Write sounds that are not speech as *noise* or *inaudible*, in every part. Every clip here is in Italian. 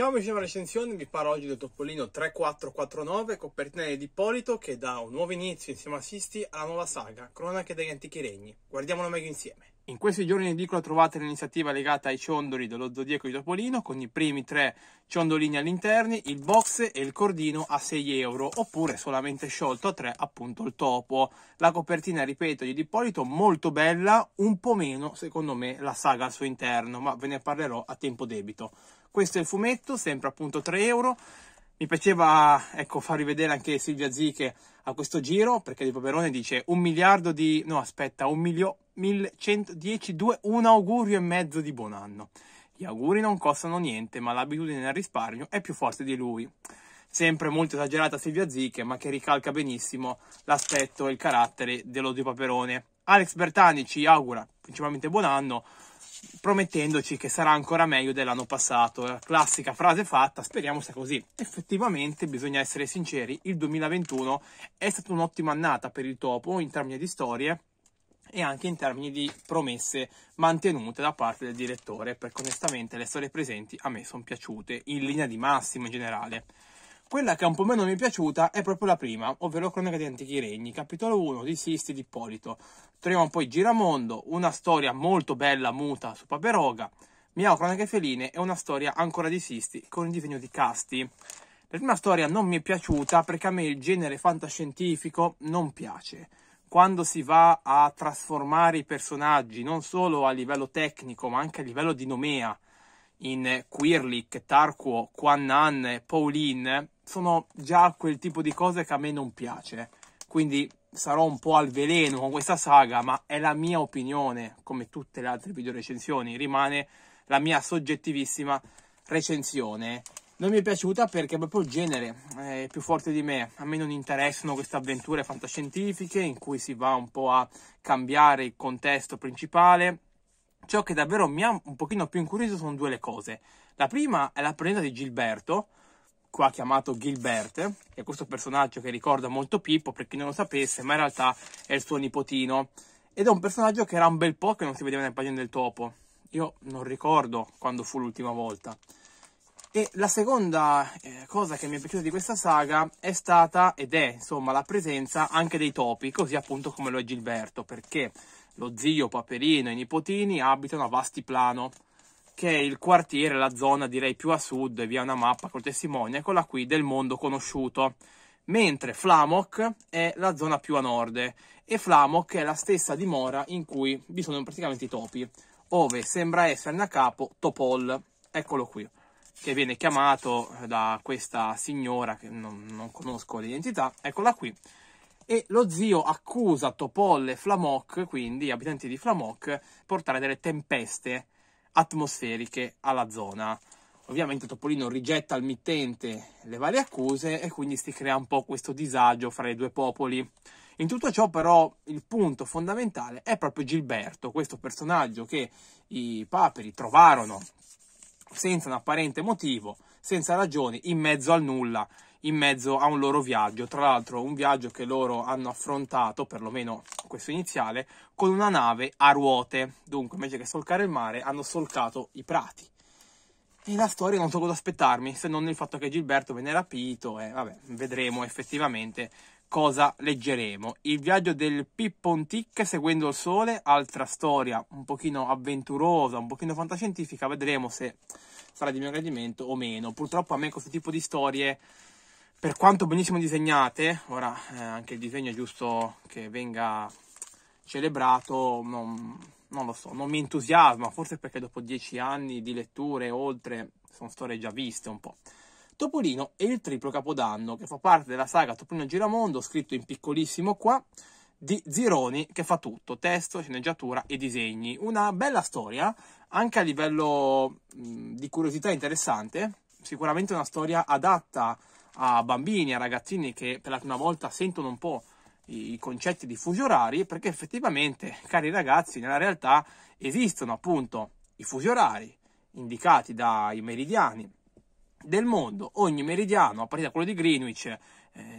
Siamo vicini alla recensione, vi parlo oggi del Topolino 3449, copertina di Ippolito, che dà un nuovo inizio insieme a Sisti alla nuova saga, Cronache degli Antichi Regni. Guardiamolo meglio insieme. In questi giorni in edicola trovate l'iniziativa legata ai ciondoli dello Zodiaco di Topolino con i primi tre ciondolini all'interno, il box e il cordino a 6 euro oppure solamente sciolto a 3 appunto il topo. La copertina ripeto di Ippolito molto bella, un po' meno secondo me la saga al suo interno ma ve ne parlerò a tempo debito. Questo è il fumetto, sempre appunto 3 euro. Mi piaceva ecco, farvi vedere anche Silvia Ziche a questo giro perché di Paperone dice un miliardo di... no aspetta, un milione 1110-2 un augurio e mezzo di buon anno. Gli auguri non costano niente, ma l'abitudine al risparmio è più forte di lui. Sempre molto esagerata Silvia Zicche, ma che ricalca benissimo l'aspetto e il carattere dell'odio paperone. Alex Bertani ci augura principalmente buon anno, promettendoci che sarà ancora meglio dell'anno passato. classica frase fatta, speriamo sia così. Effettivamente, bisogna essere sinceri, il 2021 è stata un'ottima annata per il topo in termini di storie e anche in termini di promesse mantenute da parte del direttore, perché onestamente le storie presenti a me sono piaciute, in linea di massima in generale. Quella che un po' meno mi è piaciuta è proprio la prima, ovvero Cronaca di Antichi Regni, capitolo 1 di Sisti di Ippolito. Troviamo poi Giramondo, una storia molto bella, muta, su Paperoga, Miao Cronache Feline e una storia ancora di Sisti con il disegno di Casti. La prima storia non mi è piaciuta perché a me il genere fantascientifico non piace quando si va a trasformare i personaggi non solo a livello tecnico ma anche a livello di nomea in Quirlik, Tarquo, Quan Nan, Pauline, sono già quel tipo di cose che a me non piace. Quindi sarò un po' al veleno con questa saga, ma è la mia opinione, come tutte le altre video recensioni, rimane la mia soggettivissima recensione non mi è piaciuta perché proprio il genere eh, è più forte di me. A me non interessano queste avventure fantascientifiche in cui si va un po' a cambiare il contesto principale. Ciò che davvero mi ha un pochino più incuriosito sono due le cose. La prima è la presenza di Gilberto, qua chiamato Gilbert, che è questo personaggio che ricorda molto Pippo, per chi non lo sapesse, ma in realtà è il suo nipotino. Ed è un personaggio che era un bel po' che non si vedeva nelle pagine del topo. Io non ricordo quando fu l'ultima volta. E la seconda eh, cosa che mi è piaciuta di questa saga è stata ed è insomma la presenza anche dei topi, così appunto come lo è Gilberto, perché lo zio, Paperino e i nipotini abitano a Vastiplano, che è il quartiere, la zona direi più a sud, via una mappa col testimone, eccola qui, del mondo conosciuto. Mentre Flamoc è la zona più a nord e Flamoc è la stessa dimora in cui vi sono praticamente i topi, ove sembra esserne a capo Topol, eccolo qui che viene chiamato da questa signora che non, non conosco l'identità, eccola qui. E lo zio accusa Topol e Flamoc, quindi abitanti di Flamoc, portare delle tempeste atmosferiche alla zona. Ovviamente Topolino rigetta al mittente le varie accuse e quindi si crea un po' questo disagio fra i due popoli. In tutto ciò però il punto fondamentale è proprio Gilberto, questo personaggio che i paperi trovarono senza un apparente motivo, senza ragioni, in mezzo al nulla, in mezzo a un loro viaggio. Tra l'altro, un viaggio che loro hanno affrontato, perlomeno questo iniziale, con una nave a ruote. Dunque, invece che solcare il mare, hanno solcato i prati. E la storia non so cosa aspettarmi, se non il fatto che Gilberto venne rapito e vabbè, vedremo effettivamente cosa leggeremo. Il viaggio del Pippontic seguendo il sole, altra storia un pochino avventurosa, un pochino fantascientifica, vedremo se sarà di mio gradimento o meno. Purtroppo a me questo tipo di storie, per quanto benissimo disegnate, ora eh, anche il disegno è giusto che venga celebrato, non, non lo so, non mi entusiasma, forse perché dopo dieci anni di letture oltre sono storie già viste un po'. Topolino e il triplo capodanno, che fa parte della saga Topolino Giramondo, scritto in piccolissimo qua, di Zironi, che fa tutto, testo, sceneggiatura e disegni. Una bella storia, anche a livello mh, mm, di curiosità interessante, sicuramente una storia adatta a bambini, a ragazzini che per la prima volta sentono un po' i concetti di fusi orari, perché effettivamente, cari ragazzi, nella realtà esistono appunto i fusi orari indicati dai meridiani del mondo, ogni meridiano, a partire da quello di Greenwich, eh,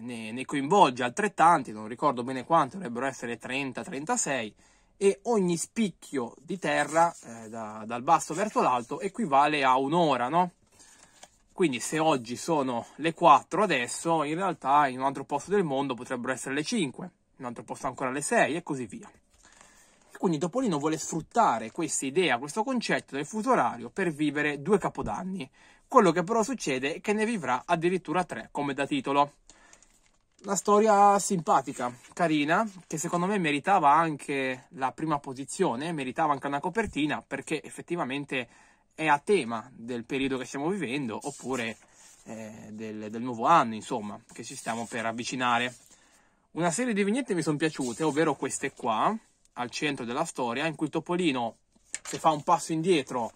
ne, ne, coinvolge altrettanti, non ricordo bene quanti, dovrebbero essere 30-36, e ogni spicchio di terra eh, da, dal basso verso l'alto equivale a un'ora, no? Quindi se oggi sono le 4 adesso, in realtà in un altro posto del mondo potrebbero essere le 5, in un altro posto ancora le 6 e così via. E quindi Topolino vuole sfruttare questa idea, questo concetto del fuso orario per vivere due capodanni, quello che però succede è che ne vivrà addirittura tre, come da titolo. Una storia simpatica, carina, che secondo me meritava anche la prima posizione, meritava anche una copertina, perché effettivamente è a tema del periodo che stiamo vivendo, oppure eh, del, del nuovo anno, insomma, che ci stiamo per avvicinare. Una serie di vignette mi sono piaciute, ovvero queste qua, al centro della storia, in cui Topolino, se fa un passo indietro,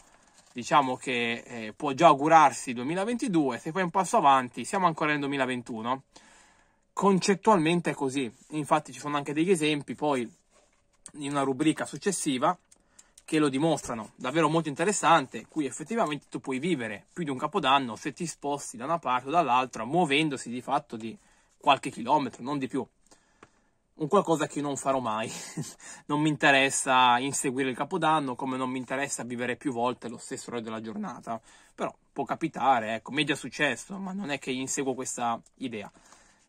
diciamo che eh, può già augurarsi 2022, se poi un passo avanti siamo ancora nel 2021. Concettualmente è così, infatti ci sono anche degli esempi poi in una rubrica successiva che lo dimostrano, davvero molto interessante, qui effettivamente tu puoi vivere più di un capodanno se ti sposti da una parte o dall'altra, muovendosi di fatto di qualche chilometro, non di più un qualcosa che non farò mai. *laughs* non mi interessa inseguire il capodanno, come non mi interessa vivere più volte lo stesso ore della giornata. Però può capitare, ecco, mi è già successo, ma non è che inseguo questa idea.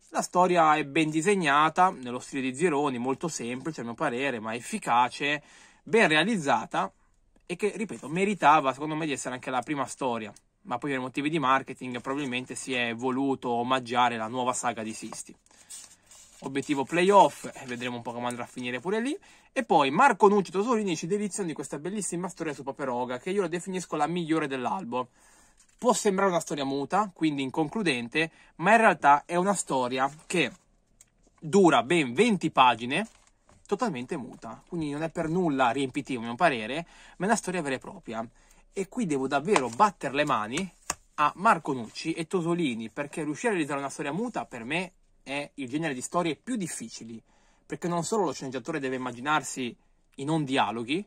La storia è ben disegnata, nello stile di Zironi, molto semplice a mio parere, ma efficace, ben realizzata e che, ripeto, meritava secondo me di essere anche la prima storia. Ma poi per motivi di marketing probabilmente si è voluto omaggiare la nuova saga di Sisti obiettivo playoff, e vedremo un po' come andrà a finire pure lì. E poi Marco Nucci Tosolini ci deliziano di questa bellissima storia su Paperoga, che io la definisco la migliore dell'albo Può sembrare una storia muta, quindi inconcludente, ma in realtà è una storia che dura ben 20 pagine, totalmente muta, quindi non è per nulla riempitivo a mio parere, ma è una storia vera e propria. E qui devo davvero battere le mani a Marco Nucci e Tosolini perché riuscire a realizzare una storia muta per me è il genere di storie più difficili, perché non solo lo sceneggiatore deve immaginarsi i non dialoghi,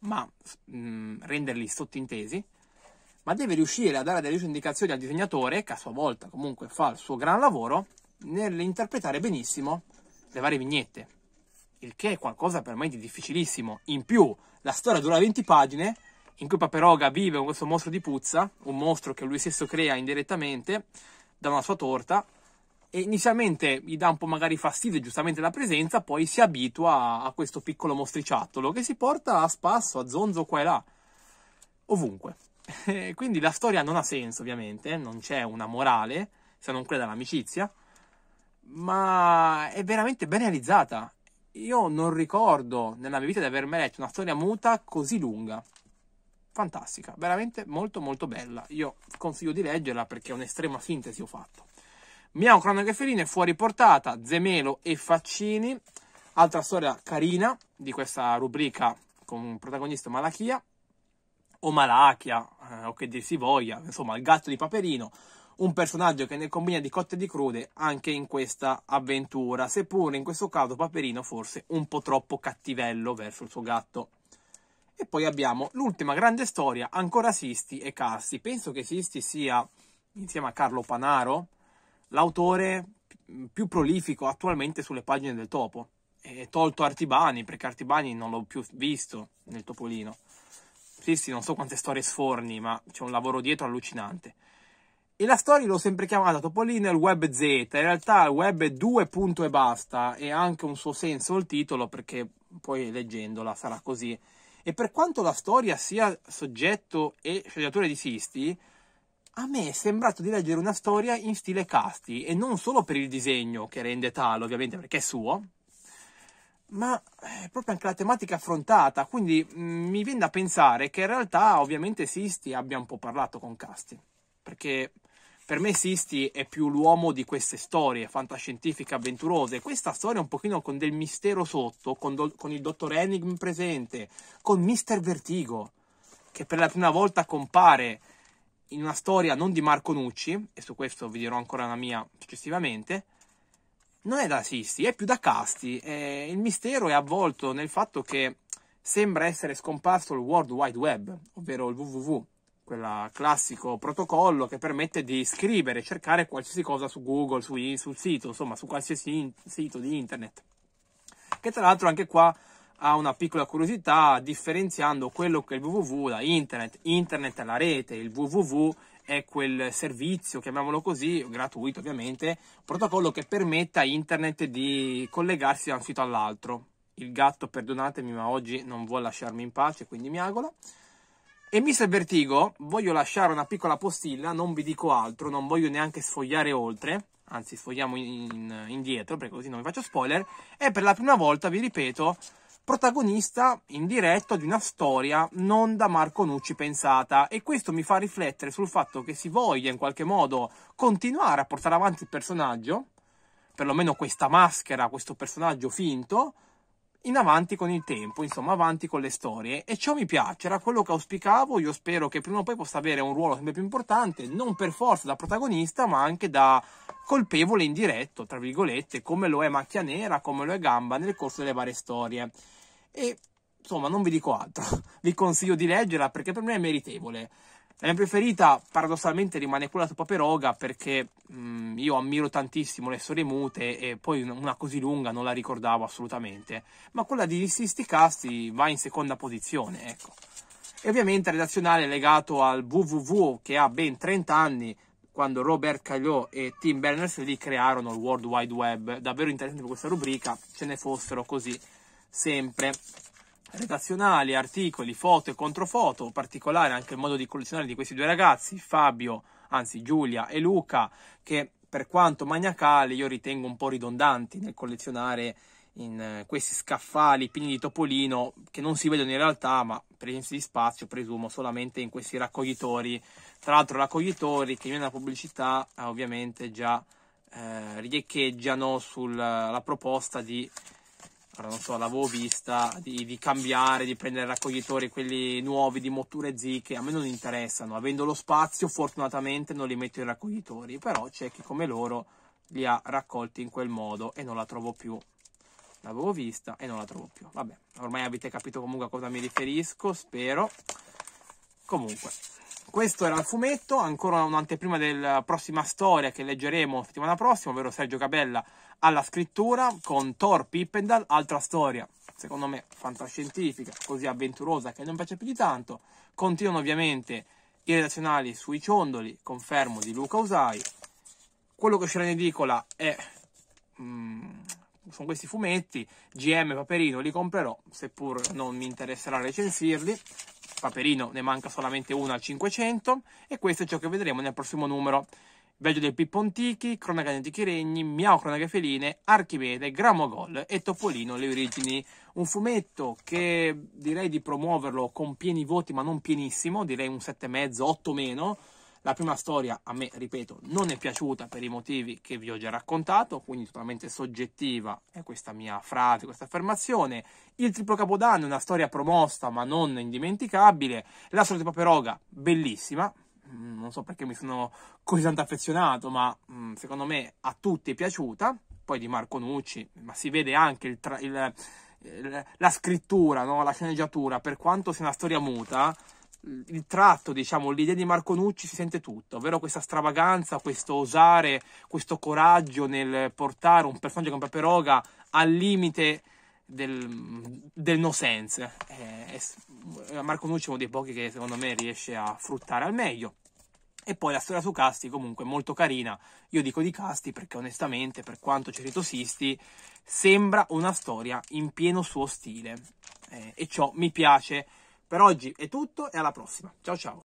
ma mh, mm, renderli sottintesi, ma deve riuscire a dare delle indicazioni al disegnatore, che a sua volta comunque fa il suo gran lavoro, nell'interpretare benissimo le varie vignette, il che è qualcosa per me di difficilissimo. In più, la storia dura 20 pagine, in cui Paperoga vive con questo mostro di puzza, un mostro che lui stesso crea indirettamente da una sua torta, e inizialmente gli dà un po' magari fastidio giustamente la presenza, poi si abitua a, questo piccolo mostriciattolo che si porta a spasso, a zonzo qua e là, ovunque. *laughs* Quindi la storia non ha senso ovviamente, non c'è una morale, se non quella dell'amicizia, ma è veramente ben realizzata. Io non ricordo nella mia vita di aver mai letto una storia muta così lunga. Fantastica, veramente molto molto bella. Io consiglio di leggerla perché è un'estrema sintesi ho fatto. Miau Miao Cronograferina fuori portata, Zemelo e Faccini, altra storia carina di questa rubrica con un protagonista Malachia o Malachia eh, o che dir si voglia, insomma il gatto di Paperino, un personaggio che ne combina di cotte e di crude anche in questa avventura, seppure in questo caso Paperino forse un po' troppo cattivello verso il suo gatto. E poi abbiamo l'ultima grande storia, ancora Sisti e Cassi. Penso che Sisti sia, insieme a Carlo Panaro, l'autore più prolifico attualmente sulle pagine del topo. E tolto Artibani, perché Artibani non l'ho più visto nel Topolino. Sì, sì, non so quante storie sforni, ma c'è un lavoro dietro allucinante. E la storia l'ho sempre chiamata Topolino e il web Z, in realtà il web 2 punto e basta, e ha anche un suo senso il titolo, perché poi leggendola sarà così. E per quanto la storia sia soggetto e sceneggiatore di Sisti, a me è sembrato di leggere una storia in stile Casti e non solo per il disegno che rende tale ovviamente perché è suo ma eh, proprio anche la tematica affrontata quindi mh, mm, mi viene da pensare che in realtà ovviamente Sisti abbia un po' parlato con Casti perché per me Sisti è più l'uomo di queste storie fantascientifiche avventurose questa storia un pochino con del mistero sotto con, do- con il dottor Enigm presente con Mr. Vertigo che per la prima volta compare in una storia non di Marco Nucci, e su questo vi dirò ancora una mia successivamente, non è da Sisti, è più da Casti. Eh, il mistero è avvolto nel fatto che sembra essere scomparso il World Wide Web, ovvero il WWW, quel classico protocollo che permette di scrivere cercare qualsiasi cosa su Google, su, sul sito, insomma, su qualsiasi in- sito di internet. Che tra l'altro anche qua ha una piccola curiosità differenziando quello che è il www da internet. Internet è la rete, il www è quel servizio, chiamiamolo così, gratuito ovviamente, protocollo che permette a internet di collegarsi da un sito all'altro. Il gatto, perdonatemi, ma oggi non vuole lasciarmi in pace, quindi mi agola. E Mr. Vertigo, voglio lasciare una piccola postilla, non vi dico altro, non voglio neanche sfogliare oltre, anzi sfogliamo in, in, indietro perché così non vi faccio spoiler, e per la prima volta, vi ripeto, protagonista indiretto di una storia non da Marco Nucci pensata e questo mi fa riflettere sul fatto che si voglia in qualche modo continuare a portare avanti il personaggio, perlomeno questa maschera, questo personaggio finto, in avanti con il tempo, insomma, avanti con le storie. E ciò mi piace, era quello che auspicavo. Io spero che prima o poi possa avere un ruolo sempre più importante, non per forza da protagonista, ma anche da colpevole indiretto, tra virgolette, come lo è Macchia Nera, come lo è Gamba nel corso delle varie storie. E insomma, non vi dico altro. *laughs* Vi consiglio di leggerla perché per me è meritevole. La mia preferita, paradossalmente, rimane quella su Paperoga perché mh, mm, io ammiro tantissimo le storie mute e poi una così lunga non la ricordavo assolutamente. Ma quella di Sisti Casti va in seconda posizione, ecco. E ovviamente redazionale legato al WWW che ha ben 30 anni quando Robert Cagliò e Tim Berners-Lee crearono il World Wide Web. Davvero interessante per questa rubrica, ce ne fossero così sempre redazionali, articoli, foto e controfoto, particolare anche il modo di collezionare di questi due ragazzi, Fabio, anzi Giulia e Luca, che per quanto maniacali io ritengo un po' ridondanti nel collezionare in eh, questi scaffali pieni di topolino che non si vedono in realtà, ma per esigenze di spazio presumo solamente in questi raccoglitori. Tra l'altro raccoglitori che nella pubblicità eh, ovviamente già eh, riecheggiano sulla proposta di però non so, l'avevo vista, di, di, cambiare, di prendere raccoglitori, quelli nuovi di motture zicche, a me non interessano, avendo lo spazio fortunatamente non li metto in raccoglitori, però c'è chi come loro li ha raccolti in quel modo e non la trovo più. L'avevo vista e non la trovo più. Vabbè, ormai avete capito comunque a cosa mi riferisco, spero. Comunque, questo era il fumetto, ancora un'anteprima della prossima storia che leggeremo settimana prossima, ovvero Sergio Cabella alla scrittura con Thor Pippendal, altra storia, secondo me fantascientifica, così avventurosa che non piace più di tanto. Continuano ovviamente i redazionali sui ciondoli, confermo di Luca Usai. Quello che uscirà in edicola è... Mm, sono questi fumetti, GM Paperino li comprerò, seppur non mi interesserà recensirli, Paperino ne manca solamente una al 500 e questo è ciò che vedremo nel prossimo numero. Veggio del Pippo Antichi, Cronaca di Antichi Regni, Miao Cronache Feline, Archimede, Gramogol e Topolino le origini. Un fumetto che direi di promuoverlo con pieni voti ma non pienissimo, direi un 7,5, 8 meno, la prima storia a me, ripeto, non è piaciuta per i motivi che vi ho già raccontato, quindi totalmente soggettiva è questa mia frase, questa affermazione. Il triplo capodanno è una storia promossa ma non indimenticabile. La storia di Paperoga, bellissima, mm, non so perché mi sono così tanto affezionato, ma mm, secondo me a tutti è piaciuta. Poi di Marco Nucci, ma si vede anche il tra- il, il, eh, la scrittura, no? la sceneggiatura, per quanto sia una storia muta, il tratto, diciamo, l'idea di Marco Nucci si sente tutto, ovvero questa stravaganza, questo osare, questo coraggio nel portare un personaggio come Paperoga al limite del, del no sense. Eh, eh, Marco Nucci è uno dei pochi che secondo me riesce a fruttare al meglio. E poi la storia su Casti comunque è molto carina. Io dico di Casti perché onestamente, per quanto ci ritosisti, sembra una storia in pieno suo stile. Eh, e ciò mi piace per oggi è tutto e alla prossima. Ciao ciao.